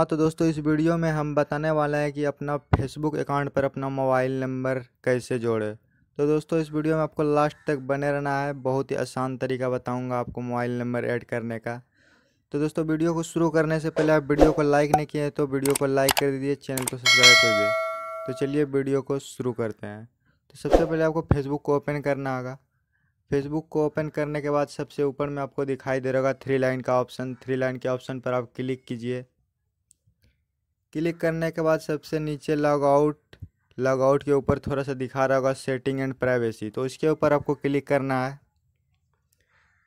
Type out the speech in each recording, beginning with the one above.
हाँ तो दोस्तों इस वीडियो में हम बताने वाला है कि अपना फेसबुक अकाउंट पर अपना मोबाइल नंबर कैसे जोड़े तो दोस्तों इस वीडियो में आपको लास्ट तक बने रहना है बहुत ही आसान तरीका बताऊंगा आपको मोबाइल नंबर ऐड करने का तो दोस्तों वीडियो को शुरू करने से पहले आप वीडियो को लाइक नहीं किए तो वीडियो को लाइक कर दीजिए चैनल को सब्सक्राइब कर दीजिए तो चलिए वीडियो को शुरू करते हैं तो सबसे पहले आपको फेसबुक को ओपन करना होगा फेसबुक को ओपन करने के बाद सबसे ऊपर में आपको दिखाई दे रहा होगा थ्री लाइन का ऑप्शन थ्री लाइन के ऑप्शन पर आप क्लिक कीजिए क्लिक करने के बाद सबसे नीचे लॉग लॉग लॉगआउट के ऊपर थोड़ा सा दिखा रहा होगा सेटिंग एंड प्राइवेसी तो इसके ऊपर आपको क्लिक करना है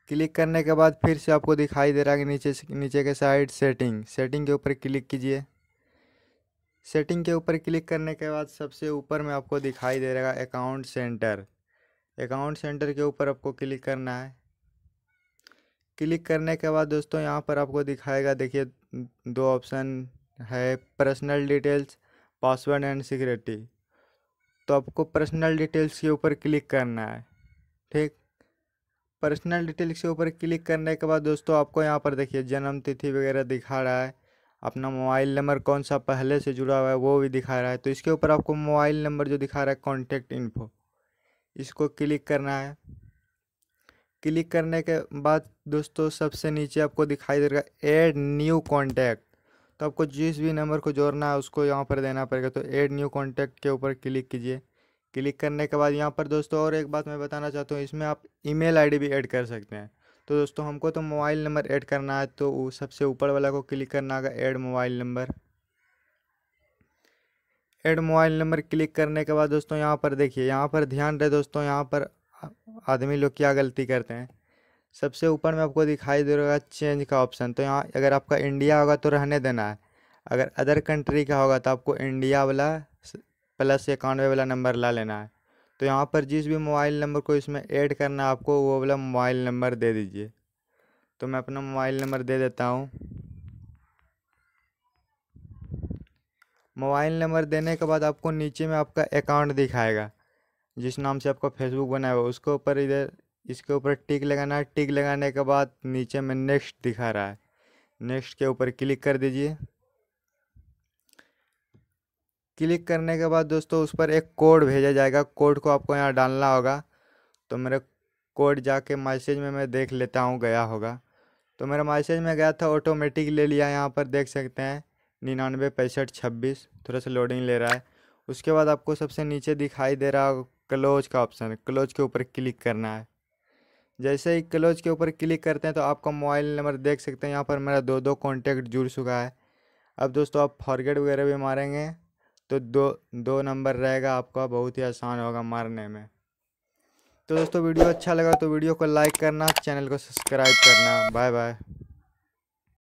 क्लिक करने के बाद फिर से आपको दिखाई दे रहा है नीचे नीचे के साइड सेटिंग सेटिंग के ऊपर क्लिक कीजिए सेटिंग के ऊपर क्लिक करने के बाद सबसे ऊपर में आपको दिखाई दे रहा है अकाउंट सेंटर अकाउंट सेंटर के ऊपर आपको क्लिक करना है क्लिक करने के बाद दोस्तों यहाँ पर आपको दिखाएगा देखिए दो ऑप्शन है personal details password and security तो आपको पर्सनल डिटेल्स के ऊपर क्लिक करना है ठीक पर्सनल डिटेल्स के ऊपर क्लिक करने के बाद दोस्तों आपको यहाँ पर देखिए जन्म तिथि वगैरह दिखा रहा है अपना मोबाइल नंबर कौन सा पहले से जुड़ा हुआ है वो भी दिखा रहा है तो इसके ऊपर आपको मोबाइल नंबर जो दिखा रहा है कॉन्टैक्ट इन्फो इसको क्लिक करना है क्लिक करने के बाद दोस्तों सबसे नीचे आपको दिखाई देगा एड न्यू कॉन्टैक्ट तो आपको जिस भी नंबर को जोड़ना है उसको यहाँ पर देना पड़ेगा तो ऐड न्यू कॉन्टैक्ट के ऊपर क्लिक कीजिए क्लिक करने के बाद यहाँ पर दोस्तों और एक बात मैं बताना चाहता हूँ इसमें आप ईमेल आईडी भी ऐड कर सकते हैं तो दोस्तों हमको तो मोबाइल नंबर ऐड करना है तो सबसे ऊपर वाला को क्लिक करना होगा add mobile number add mobile number click करने के बाद दोस्तों यहाँ पर देखिए यहाँ पर ध्यान रहे दोस्तों यहाँ पर आदमी लोग क्या गलती करते हैं सबसे ऊपर में आपको दिखाई दे रहा है चेंज का ऑप्शन तो यहाँ अगर आपका इंडिया होगा तो रहने देना है अगर अदर कंट्री का होगा तो आपको इंडिया वाला प्लस इक्यानवे वाला नंबर ला लेना है तो यहाँ पर जिस भी मोबाइल नंबर को इसमें ऐड करना है आपको वो वाला मोबाइल नंबर दे दीजिए तो मैं अपना मोबाइल नंबर दे देता हूँ मोबाइल नंबर देने के बाद आपको नीचे में आपका अकाउंट दिखाएगा जिस नाम से आपका फेसबुक बनाया हुआ उसके ऊपर इधर इसके ऊपर टिक लगाना है टिक लगाने के बाद नीचे में नेक्स्ट दिखा रहा है नेक्स्ट के ऊपर क्लिक कर दीजिए क्लिक करने के बाद दोस्तों उस पर एक कोड भेजा जाएगा कोड को आपको यहाँ डालना होगा तो मेरे कोड जाके मैसेज में मैं देख लेता हूँ गया होगा तो मेरा मैसेज में गया था ऑटोमेटिक ले लिया यहाँ पर देख सकते हैं निन्यानवे पैंसठ छब्बीस थोड़ा सा लोडिंग ले रहा है उसके बाद आपको सबसे नीचे दिखाई दे रहा क्लोज का ऑप्शन क्लोज के ऊपर क्लिक करना है जैसे ही क्लोज के ऊपर क्लिक करते हैं तो आपका मोबाइल नंबर देख सकते हैं यहाँ पर मेरा दो दो कॉन्टैक्ट जुड़ चुका है अब दोस्तों आप फॉरगेट वगैरह भी मारेंगे तो दो दो नंबर रहेगा आपका बहुत ही आसान होगा मारने में तो दोस्तों वीडियो अच्छा लगा तो वीडियो को लाइक करना चैनल को सब्सक्राइब करना बाय बाय